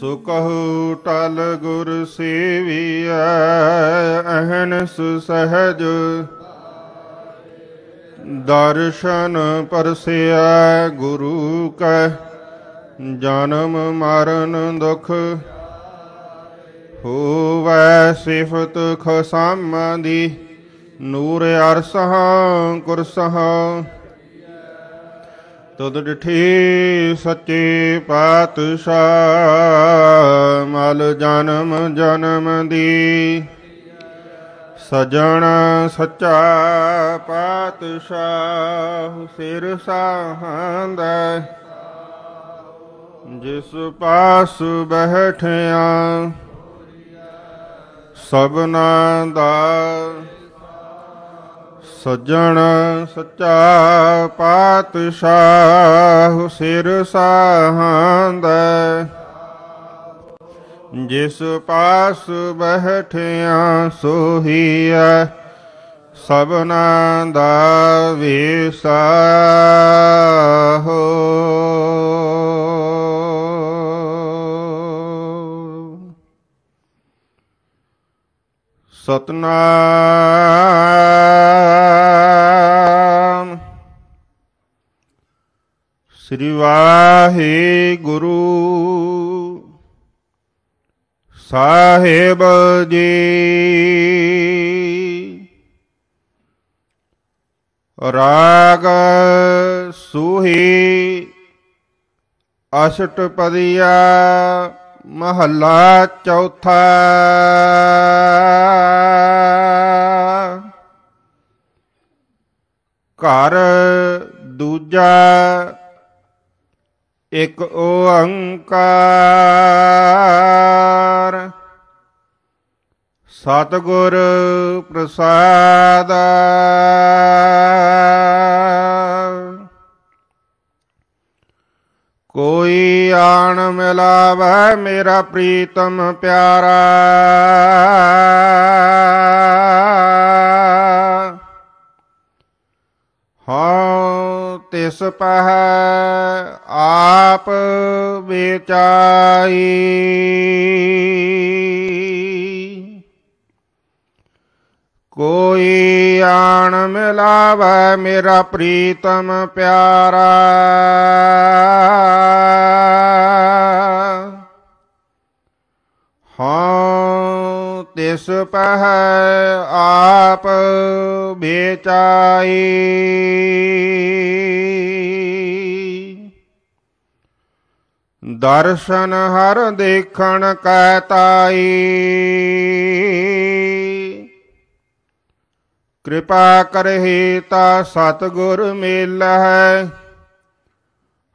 ਸੁਕਹੁ ਟਲ ਗੁਰ ਸੇਵੀਐ ਅਹਨ ਸਹਜ ਦਰਸ਼ਨ ਪਰਸਿਆ ਗੁਰੂ ਕੈ ਜਨਮ ਮਰਨ ਦੁਖ ਹੋਵੈ ਸਿਫਤ ਖਸਮ ਦੀ ਨੂਰ ਅਰਸਹ ਕੁਰਸਹਾਂ ਤਦ ਡਿਠੀ ਸੱਚੇ ਪਾਤਸ਼ਾਹ ਮਲ ਜਨਮ ਜਨਮ ਦੀ ਸਜਣ ਸੱਚਾ ਪਾਤਸ਼ਾਹ ਸਿਰ ਸਾਹੰਦਾ ਜਿਸ ਪਾਸ ਬਹਿਠਿਆ ਸਭਨਾ ਦਾ ਸੱਜਣ ਸੱਚਾ ਪਾਤਸ਼ਾਹ ਸਿਰ ਸਾਹੰਦੈ ਜਿਸ ਪਾਸ ਬਹਿਠਿਆ ਸੋਹੀਐ ਸਭਨਾ ਦਾ ਵਿਸਾਹੋ ਸਤਨਾਮ श्री वाहे गुरु साहेब जी राग सुही अष्टपदिया महला चौथा घर दूजा ਇਕ ਓੰਕਾਰ ਸਤਗੁਰ ਪ੍ਰਸਾਦ ਕੋਈ ਆਣ ਮਿਲਾਵੇ ਮੇਰਾ ਪ੍ਰੀਤਮ ਪਿਆਰਾ ਤਿਸ ਪਹ ਆਪ ਵਿਚਾਈ ਕੋਈ ਆਣ ਮਿਲਾਵੇ ਮੇਰਾ ਪ੍ਰੀਤਮ ਪਿਆਰਾ ਤਿਸ ਪਹ ਆਪ ਬੇਚਾਈ ਦਰਸ਼ਨ ਹਰ ਦੇਖਣ ਕੈ ਤਾਈ ਕਿਰਪਾ ਕਰਹਿ ਤਾ ਸਤਗੁਰ ਮੇਲ ਹੈ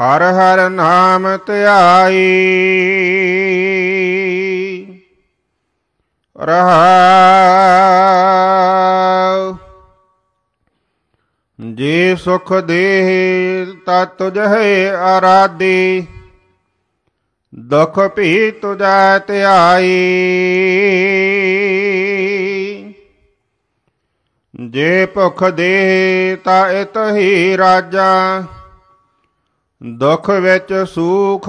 ਹਰ ਹਰ ਨਾਮ ਧਿਆਈ ਰਹਾਉ ਜੇ ਸੁਖ ਦੇਹ ਤਾ ਤੁਝੇ ਅਰਾਦੀ ਦੁਖ ਭੀ ਤੁਜੈ ਧਿਆਈ ਜੇ ਭੁਖ ਦੇਹ ਤਾ ਇਤ ਹੀ ਰਾਜਾ ਦੁਖ ਵਿੱਚ ਸੂਖ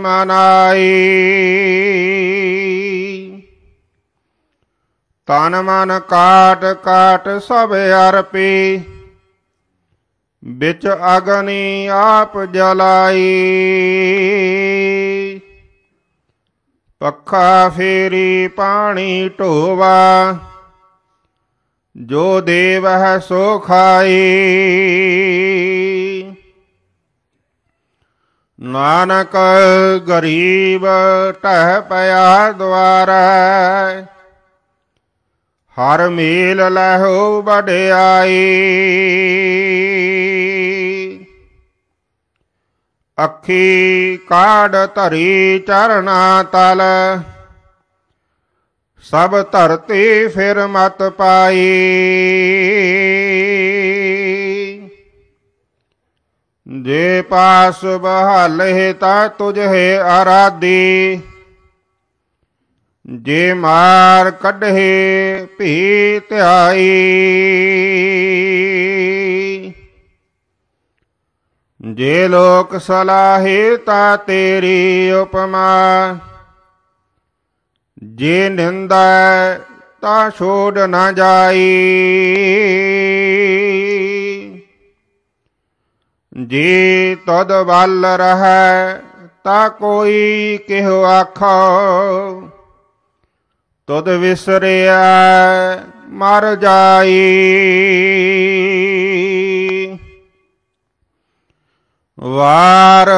ਮਨਾਈ ਤਨ ਮਨ ਕਾਟ ਕਾਟ ਸਭ ਅਰਪੀ ਵਿੱਚ ਅਗਨੀ ਆਪ ਜਲਾਈ ਪੱਖਾ ਫੇਰੀ ਪਾਣੀ ਢੋਵਾ ਜੋ ਦੇਵ ਹੈ ਸੋ ਖਾਈ ਨਾਨਕ ਗਰੀਬ ਟਹਿ ਪਿਆ ਦੁਆਰਾ ਹਰ ਮੇਲ ਲਹੋ ਵਡਿਆਈ ਅੱਖੀ ਕਾੜ ਧਰੀ ਚਰਨਾ ਤਲ ਸਭ ਧਰਤੀ ਫਿਰ ਮਤ ਪਾਈ ਜੇ ਪਾਸ ਬਹਲੇ ਤਾ ਤੁਝੇ ਆਰਾਦੀ ਜੇ ਮਾਰ ਕੱਢੇ ਭੀ ਧਾਈ ਜੇ ਲੋਕ ਸਲਾਹੇ ਤਾ ਤੇਰੀ ਉਪਮਾ ਜੇ ਨਿੰਦਾ ਤਾ ਛੋੜ ਨਾ ਜਾਈ ਜੇ ਤਦ ਵੱਲ ਰਹੈ ਤਾ ਕੋਈ ਕਿਹ ਆਖੋ ਤਦ ਵਿਸਰਿਆ ਮਰ ਜਾਈ ਵਾਰ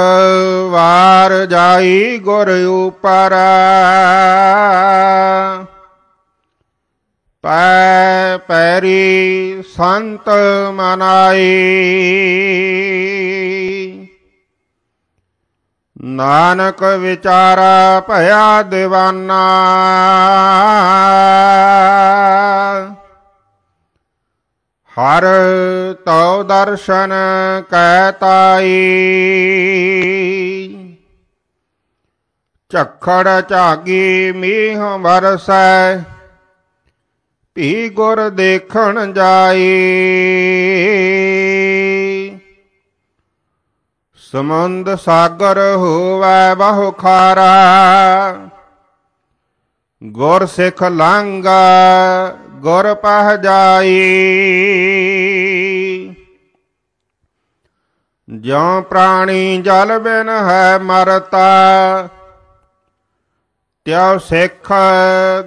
ਵਾਰ ਜਾਈ ਗੁਰ ਉਪਰ ਪੈ ਪੈਰੀ ਸੰਤ ਮਨਾਈ ਨਾਨਕ ਵਿਚਾਰਾ ਭਇਆ ਦਿਵਾਨਾ ਹਰ ਤਉ ਦਰਸ਼ਨ ਕੈ ਤਾਈ ਝਖੜ ਝਾਗੀ ਮੀਂਹ ਵਰਸੈ ਭੀ ਗੁਰ ਦੇਖਣ ਜਾਈ ਸਮੁੰਦ ਸਾਗਰ ਹੋਵੇ ਬਹੁ ਖਾਰਾ ਗੁਰ ਸਿਖ ਲਾਂਗਾ ਗੁਰ ਪਹ ਜਾਈ ਜਿਉ ਪ੍ਰਾਣੀ ਜਲ ਬਿਨ ਹੈ ਮਰਤਾ ਤਿਉ ਸਿੱਖ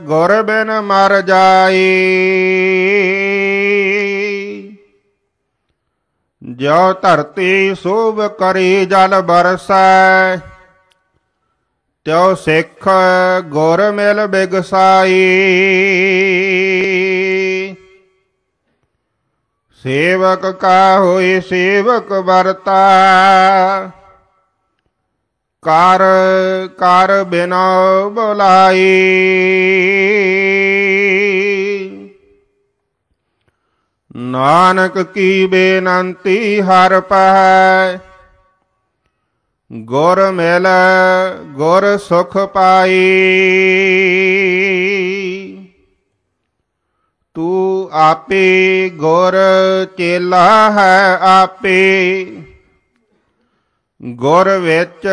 ਗੁਰ ਬਿਨ ਮਰ ਜਾਈ ਜੋ ਧਰਤੀ ਸੋਭ ਕਰੇ ਜਲ ਬਰਸੈ ਤਿਉ ਸਿੱਖ ਗੁਰ ਮਿਲ ਬਿਗਸਾਈ ਸੇਵਕ ਕਾ ਹੋਏ ਸੇਵਕ ਵਰਤਾ ਕਰ ਕਰ ਬਿਨਾ ਬੁਲਾਈ ਨਾਨਕ ਕੀ ਬੇਨੰਤੀ ਹਰ ਪਹੈ ਗੁਰ ਮਿਲ ਗੁਰ ਸੁਖ ਪਾਈ ਤੂੰ ਆਪੇ ਗੁਰ ਚੇਲਾ ਹੈ ਆਪੇ ਗੁਰ ਵਿੱਚ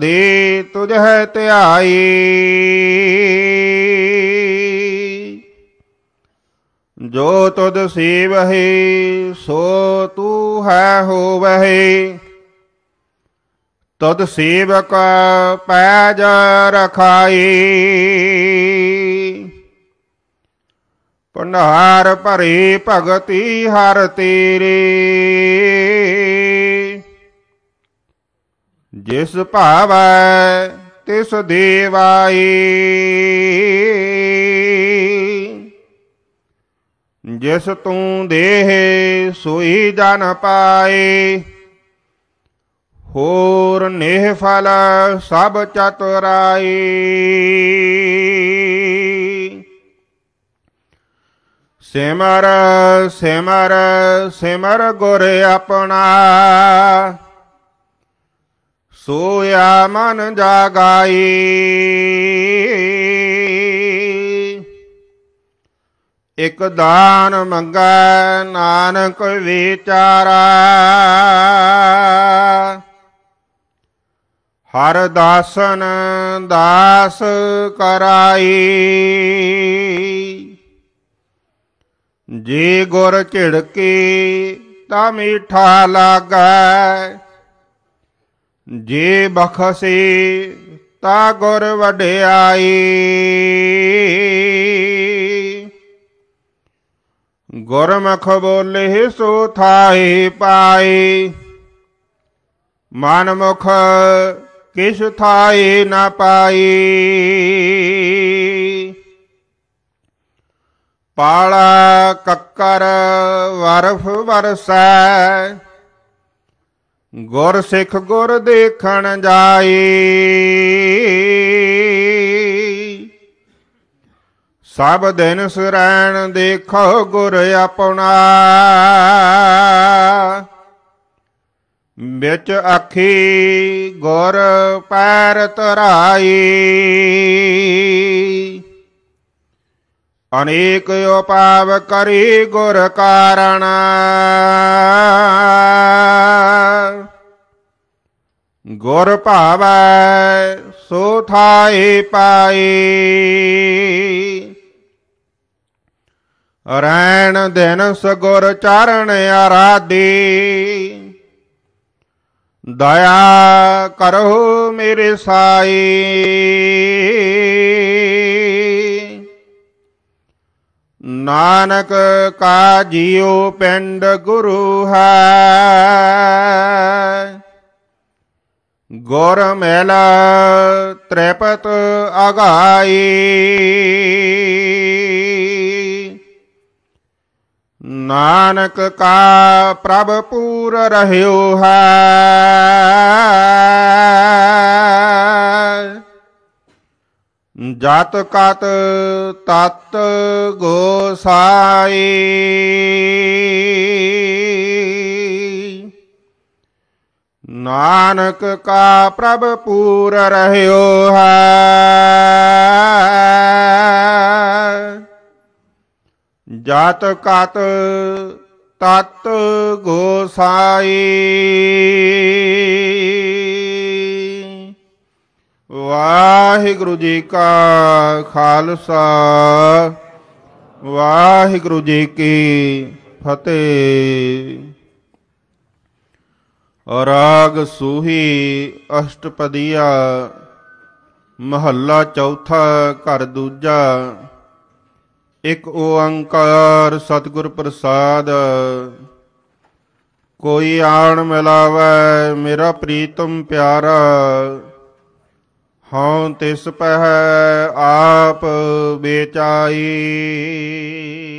ਦੇ ਤੁਝ ਹੈ ਧਿਆਈ ਜੋ ਤੁਧ ਸੇਵਹਿ ਸੋ ਤੂ ਹੈ ਹੋਵਹਿ ਤਦ ਸੇਵਕ ਪੈਜ ਰਖਾਈ ਪੰਡਾਰ ਭਰੀ ਭਗਤੀ ਹਰ ਤੇਰੀ ਜਿਸ ਭਾਵੈ ਤਿਸ ਦੇਵਾਈ ਜਿਸ ਤੂੰ ਦੇਹ ਸੋਈ ਜਨ ਪਾਏ ਹੋਰ ਨੇਹ ਫਲ ਸਭ ਚਤੁਰਾਈ ਸਿਮਰ ਸਿਮਰ ਸਿਮਰ ਗੁਰ ਆਪਣਾ ਸੋਇਆ ਮਨ ਜਾਗਾਈ ਇਕ ਦਾਨ ਮੰਗੈ ਨਾਨਕ ਵਿਚਾਰਾ ਹਰ ਦਾਸਨ ਦਾਸ ਕਰਾਈ ਜੀ ਗੁਰ ਝਿੜਕੀ ਤਾ ਮਿਠਾ ਲਾਗੈ ਜੇ ਬਖਸੇ ਤਾ ਗੁਰ ਵਡਿਆਈ ਗੁਰਮਖ ਬੋਲੇ ਸੋ ਥਾਏ ਮਨ ਮਨਮੁਖ ਕਿਸ ਥਾਏ ਨਾ ਪਾਈ ਪਾਲਾ ਕੱਕਰ ਵਰਫ ਵਰਸੈ ਗੁਰ ਸਿੱਖ ਗੁਰ ਦੇਖਣ ਜਾਏ ਸਭ ਦਿਨ ਸਰੈਣ ਦੇਖੋ ਗੁਰ ਆਪਣਾ ਵਿੱਚ ਅੱਖੀ ਗੁਰ ਪੈਰ ਤਰਾਈ ਅਨੇਕ ਉਪਾਵ ਕਰੀ ਗੁਰ ਕਾਰਣ ਗੁਰ ਭਾਵੈ ਸੋ ਥਾਈ ਪਾਈ ਰੈਣ ਦਿਨ ਸਗੁਰ ਚਰਨ ਆਰਾਧੀ ਦਇਆ ਕਰੋ ਮੇਰੇ ਸਾਈ ਨਾਨਕ ਕਾ ਜਿਉ ਪਿੰਡ ਗੁਰੂ ਹੈ ਗੁਰ ਮੇਲਾ ਤ੍ਰਿਪਤ ਅਗਾਈ ਨਾਨਕ ਕਾ ਪ੍ਰਭ ਪੂਰ ਰਹਿਓ ਹੈ ਜਤ ਕਤ ਤਤ ਗੋਸਾਈ ਨਾਨਕ ਕਾ ਪ੍ਰਭ ਪੂਰ ਰਹਿਓ ਹੈ ਜਤ ਕਤ ਤਤ ਗੋਸਾਈ ਵਾਹਿਗੁਰੂ ਜੀ ਕਾ ਖਾਲਸਾ ਵਾਹਿਗੁਰੂ ਜੀ ਕੀ ਫਤਿਹ ਅਰਾਗ ਸੂਹੀ ਅਸ਼ਟਪਦੀਆ ਮਹੱਲਾ ਚੌਥਾ ਘਰ ਦੂਜਾ ਇਕ ਓੰਕਾਰ ਸਤਿਗੁਰ ਪ੍ਰਸਾਦ ਕੋਈ ਆਣ ਮਿਲਾਵੇ ਮੇਰਾ ਪ੍ਰੀਤਮ ਪਿਆਰਾ ਹਉ ਤਿਸ ਪਹਿ ਆਪ ਬੇਚਾਈ